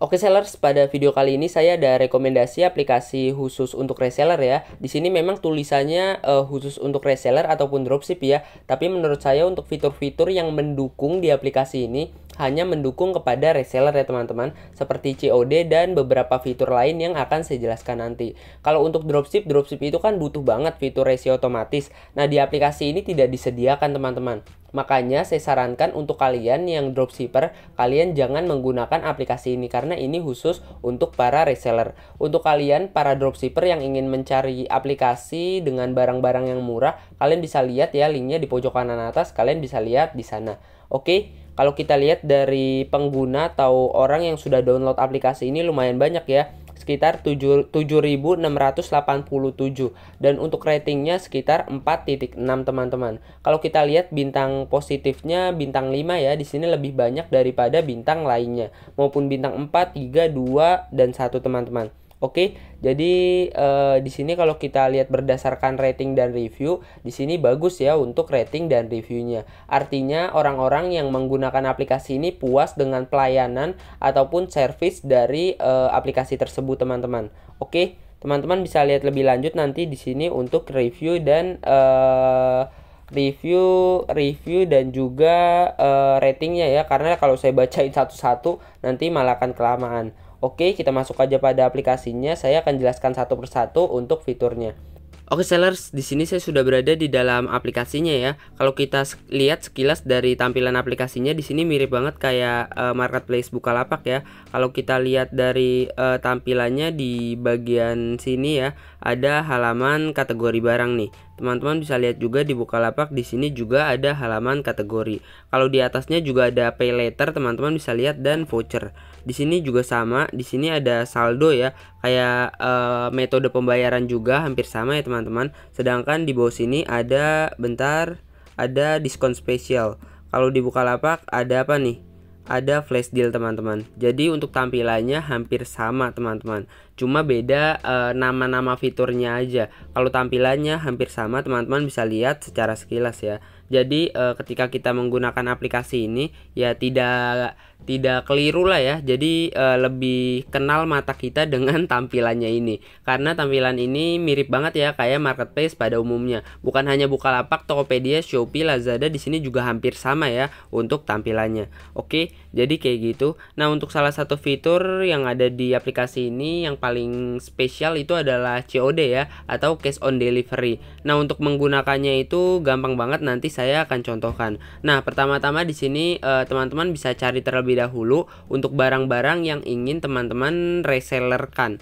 Oke sellers, pada video kali ini saya ada rekomendasi aplikasi khusus untuk reseller ya. Di sini memang tulisannya uh, khusus untuk reseller ataupun dropship ya, tapi menurut saya untuk fitur-fitur yang mendukung di aplikasi ini hanya mendukung kepada reseller ya teman-teman seperti COD dan beberapa fitur lain yang akan saya jelaskan nanti. Kalau untuk dropship, dropship itu kan butuh banget fitur resi otomatis. Nah, di aplikasi ini tidak disediakan teman-teman. Makanya saya sarankan untuk kalian yang dropshipper, kalian jangan menggunakan aplikasi ini karena ini khusus untuk para reseller. Untuk kalian para dropshipper yang ingin mencari aplikasi dengan barang-barang yang murah, kalian bisa lihat ya linknya di pojok kanan atas, kalian bisa lihat di sana. Oke, kalau kita lihat dari pengguna atau orang yang sudah download aplikasi ini lumayan banyak ya sekitar 7.687 dan untuk ratingnya sekitar 4.6 teman-teman. Kalau kita lihat bintang positifnya bintang 5 ya, di sini lebih banyak daripada bintang lainnya maupun bintang 4, 3, 2 dan 1 teman-teman. Oke, jadi uh, di sini kalau kita lihat berdasarkan rating dan review, di sini bagus ya untuk rating dan reviewnya. Artinya orang-orang yang menggunakan aplikasi ini puas dengan pelayanan ataupun service dari uh, aplikasi tersebut, teman-teman. Oke, teman-teman bisa lihat lebih lanjut nanti di sini untuk review dan uh, review review dan juga uh, ratingnya ya karena kalau saya bacain satu-satu nanti malah akan kelamaan. Oke, kita masuk aja pada aplikasinya. Saya akan jelaskan satu persatu untuk fiturnya. Oke sellers, di sini saya sudah berada di dalam aplikasinya ya. Kalau kita lihat sekilas dari tampilan aplikasinya di sini mirip banget kayak uh, marketplace Bukalapak ya. Kalau kita lihat dari uh, tampilannya di bagian sini ya, ada halaman kategori barang nih. Teman-teman bisa lihat juga di Bukalapak di sini juga ada halaman kategori. Kalau di atasnya juga ada pay later, teman-teman bisa lihat dan voucher. Di sini juga sama, di sini ada saldo ya, kayak e, metode pembayaran juga hampir sama ya teman-teman. Sedangkan di bawah sini ada bentar ada diskon spesial. Kalau di Bukalapak ada apa nih? ada flash deal teman-teman. Jadi untuk tampilannya hampir sama teman-teman. Cuma beda eh, nama-nama e, fiturnya aja. Kalau tampilannya hampir sama teman-teman bisa lihat secara sekilas ya. Jadi e, ketika kita menggunakan aplikasi ini ya tidak tidak keliru lah ya. Jadi e, lebih kenal mata kita dengan tampilannya ini. Karena tampilan ini mirip banget ya kayak marketplace pada umumnya. Bukan hanya Bukalapak, Tokopedia, Shopee, Lazada di sini juga hampir sama ya untuk tampilannya. Oke, jadi kayak gitu. Nah, untuk salah satu fitur yang ada di aplikasi ini yang paling spesial itu adalah COD ya atau cash on delivery. Nah, untuk menggunakannya itu gampang banget nanti saya akan contohkan. Nah, pertama-tama di sini eh, teman-teman bisa cari terlebih terlebih dahulu untuk barang-barang yang ingin teman-teman resellerkan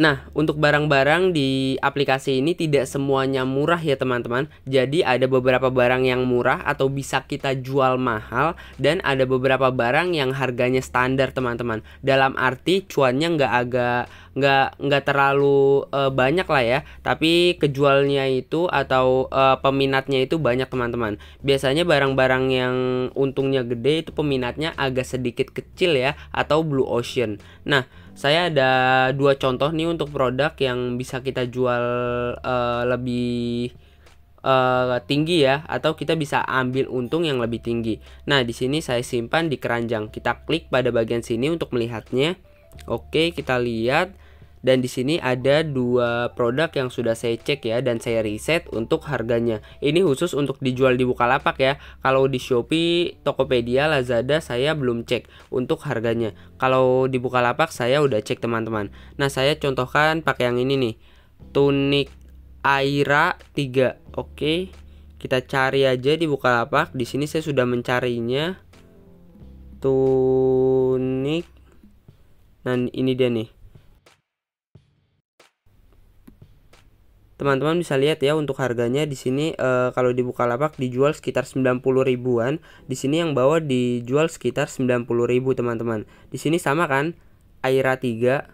Nah, untuk barang-barang di aplikasi ini tidak semuanya murah ya teman-teman. Jadi ada beberapa barang yang murah atau bisa kita jual mahal dan ada beberapa barang yang harganya standar teman-teman. Dalam arti cuannya nggak agak nggak nggak terlalu uh, banyak lah ya, tapi kejualnya itu atau uh, peminatnya itu banyak teman-teman. Biasanya barang-barang yang untungnya gede itu peminatnya agak sedikit kecil ya atau blue ocean. Nah saya ada dua contoh nih untuk produk yang bisa kita jual uh, lebih uh, tinggi ya atau kita bisa ambil untung yang lebih tinggi. Nah, di sini saya simpan di keranjang. Kita klik pada bagian sini untuk melihatnya. Oke, kita lihat dan di sini ada dua produk yang sudah saya cek ya dan saya riset untuk harganya. Ini khusus untuk dijual di Bukalapak ya. Kalau di Shopee, Tokopedia, Lazada saya belum cek untuk harganya. Kalau di Bukalapak saya udah cek teman-teman. Nah, saya contohkan pakai yang ini nih. Tunik Aira 3. Oke. Kita cari aja di Bukalapak. Di sini saya sudah mencarinya. Tunik Nah, ini dia nih teman-teman bisa lihat ya untuk harganya di sini e, kalau di Bukalapak dijual sekitar 90 ribuan di sini yang bawah dijual sekitar 90 ribu teman-teman di sini sama kan Aira 3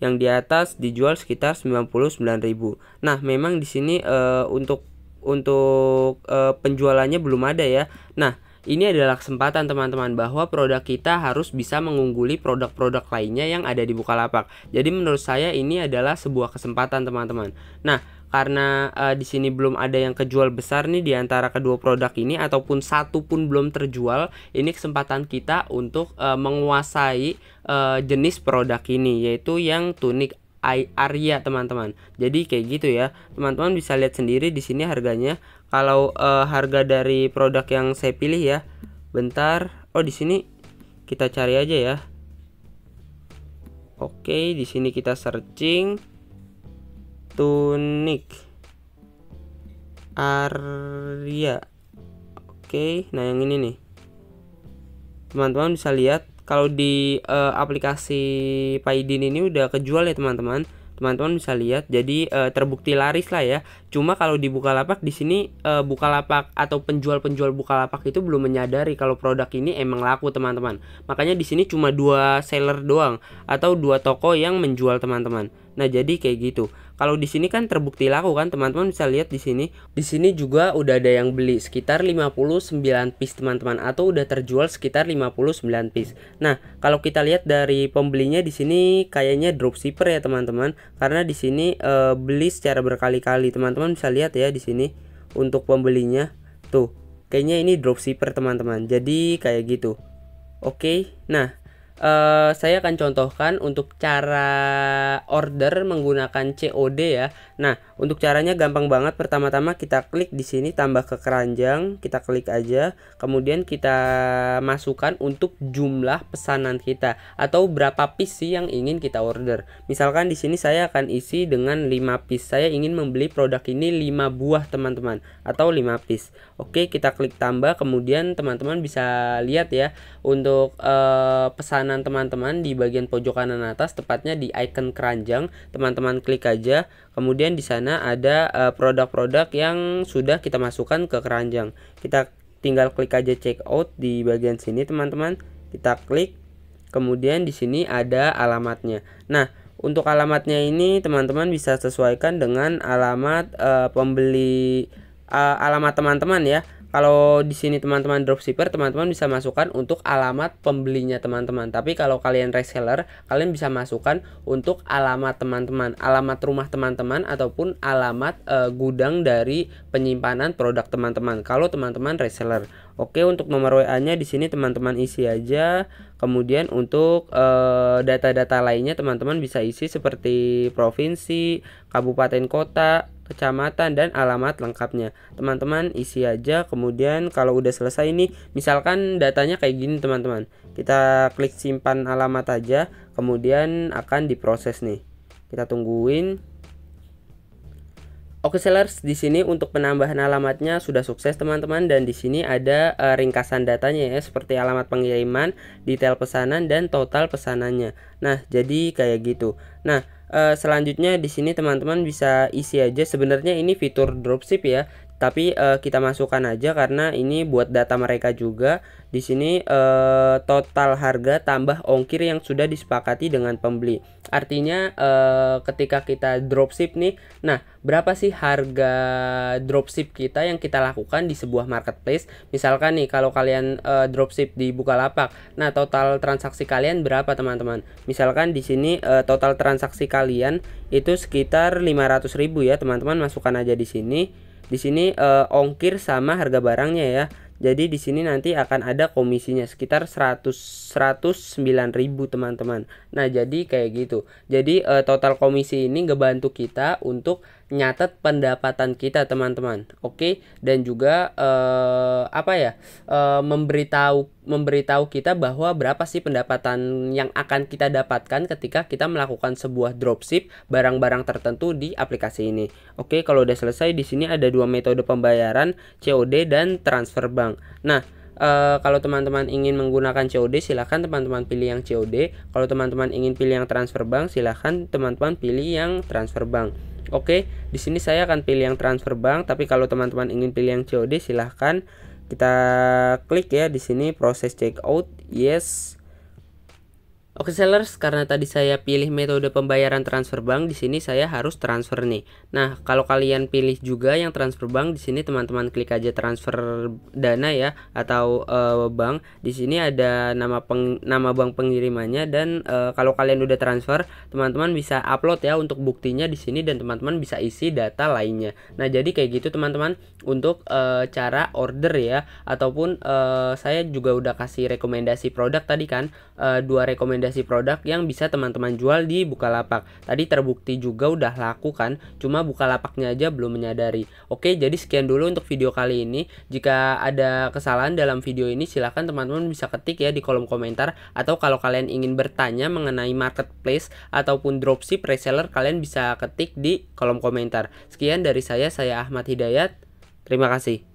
yang di atas dijual sekitar 99 ribu nah memang di sini e, untuk untuk e, penjualannya belum ada ya nah ini adalah kesempatan teman-teman bahwa produk kita harus bisa mengungguli produk-produk lainnya yang ada di Bukalapak. Jadi menurut saya ini adalah sebuah kesempatan teman-teman. Nah, karena uh, di sini belum ada yang kejual besar nih di antara kedua produk ini ataupun satu pun belum terjual, ini kesempatan kita untuk uh, menguasai uh, jenis produk ini yaitu yang tunik Arya teman-teman. Jadi kayak gitu ya. Teman-teman bisa lihat sendiri di sini harganya. Kalau uh, harga dari produk yang saya pilih ya. Bentar. Oh, di sini kita cari aja ya. Oke, di sini kita searching tunik Arya. Oke, nah yang ini nih. Teman-teman bisa lihat kalau di uh, aplikasi Paidin ini udah kejual ya teman-teman teman-teman bisa lihat jadi e, terbukti laris lah ya cuma kalau di lapak di sini e, eh, lapak atau penjual-penjual buka lapak itu belum menyadari kalau produk ini emang laku teman-teman makanya di sini cuma dua seller doang atau dua toko yang menjual teman-teman nah jadi kayak gitu kalau di sini kan terbukti laku kan, teman-teman bisa lihat di sini. Di sini juga udah ada yang beli sekitar 59 piece teman-teman atau udah terjual sekitar 59 piece. Nah, kalau kita lihat dari pembelinya di sini kayaknya dropshipper ya teman-teman karena di sini e, beli secara berkali-kali. Teman-teman bisa lihat ya di sini untuk pembelinya. Tuh, kayaknya ini dropshipper teman-teman. Jadi kayak gitu. Oke. Nah, Eh, saya akan contohkan untuk cara order menggunakan COD ya. Nah, untuk caranya gampang banget. Pertama-tama kita klik di sini tambah ke keranjang, kita klik aja. Kemudian kita masukkan untuk jumlah pesanan kita atau berapa piece sih yang ingin kita order. Misalkan di sini saya akan isi dengan 5 piece. Saya ingin membeli produk ini 5 buah, teman-teman, atau 5 piece. Oke, kita klik tambah kemudian teman-teman bisa lihat ya untuk uh, pesanan kanan teman-teman di bagian pojok kanan atas tepatnya di icon keranjang teman-teman klik aja kemudian di sana ada eh, produk-produk uh, yang sudah kita masukkan ke keranjang kita tinggal klik aja check out di bagian sini teman-teman kita klik kemudian di sini ada alamatnya nah untuk alamatnya ini teman-teman bisa sesuaikan dengan alamat uh, pembeli uh, alamat teman-teman ya kalau di sini teman-teman dropshipper teman-teman bisa masukkan untuk alamat pembelinya teman-teman tapi kalau kalian reseller kalian bisa masukkan untuk alamat teman-teman alamat rumah teman-teman ataupun alamat uh, gudang dari penyimpanan produk teman-teman kalau teman-teman reseller Oke, untuk nomor WA-nya di sini teman-teman isi aja. Kemudian untuk eh, data-data e, lainnya teman-teman bisa isi seperti provinsi, kabupaten kota, kecamatan dan alamat lengkapnya. Teman-teman isi aja. Kemudian kalau udah selesai ini misalkan datanya kayak gini teman-teman. Kita klik simpan alamat aja, kemudian akan diproses nih. Kita tungguin Oke sellers, di sini untuk penambahan alamatnya sudah sukses teman-teman dan di sini ada e, ringkasan datanya ya seperti alamat pengiriman, detail pesanan dan total pesanannya. Nah, jadi kayak gitu. Nah, e, selanjutnya di sini teman-teman bisa isi aja sebenarnya ini fitur dropship ya tapi uh, kita masukkan aja karena ini buat data mereka juga. Di sini uh, total harga tambah ongkir yang sudah disepakati dengan pembeli. Artinya uh, ketika kita dropship nih, nah berapa sih harga dropship kita yang kita lakukan di sebuah marketplace? Misalkan nih kalau kalian uh, dropship di Bukalapak, nah total transaksi kalian berapa teman-teman? Misalkan di sini uh, total transaksi kalian itu sekitar 500.000 ya teman-teman masukkan aja di sini di sini eh, ongkir sama harga barangnya ya jadi di sini nanti akan ada komisinya sekitar 100 ribu teman-teman. Nah, jadi kayak gitu. Jadi eh, total komisi ini ngebantu kita untuk nyatet pendapatan kita teman-teman oke okay? dan juga uh, apa ya uh, memberitahu memberitahu kita bahwa berapa sih pendapatan yang akan kita dapatkan ketika kita melakukan sebuah dropship barang-barang tertentu di aplikasi ini oke okay? kalau udah selesai di sini ada dua metode pembayaran COD dan transfer bank nah Uh, kalau teman-teman ingin menggunakan COD silahkan teman-teman pilih yang COD kalau teman-teman ingin pilih yang transfer bank silahkan teman-teman pilih yang transfer bank Oke, di sini saya akan pilih yang transfer bank, tapi kalau teman-teman ingin pilih yang COD silahkan kita klik ya di sini proses check out. Yes. Oke sellers, karena tadi saya pilih metode pembayaran transfer bank, di sini saya harus transfer nih. Nah, kalau kalian pilih juga yang transfer bank, di sini teman-teman klik aja transfer dana ya atau uh, bank. Di sini ada nama peng, nama bank pengirimannya dan uh, kalau kalian udah transfer, teman-teman bisa upload ya untuk buktinya di sini dan teman-teman bisa isi data lainnya. Nah, jadi kayak gitu teman-teman untuk uh, cara order ya ataupun uh, saya juga udah kasih rekomendasi produk tadi kan, uh, dua rekomendasi rekomendasi produk yang bisa teman-teman jual di Bukalapak. Tadi terbukti juga udah laku kan, cuma Bukalapaknya aja belum menyadari. Oke, jadi sekian dulu untuk video kali ini. Jika ada kesalahan dalam video ini silahkan teman-teman bisa ketik ya di kolom komentar atau kalau kalian ingin bertanya mengenai marketplace ataupun dropship reseller kalian bisa ketik di kolom komentar. Sekian dari saya, saya Ahmad Hidayat. Terima kasih.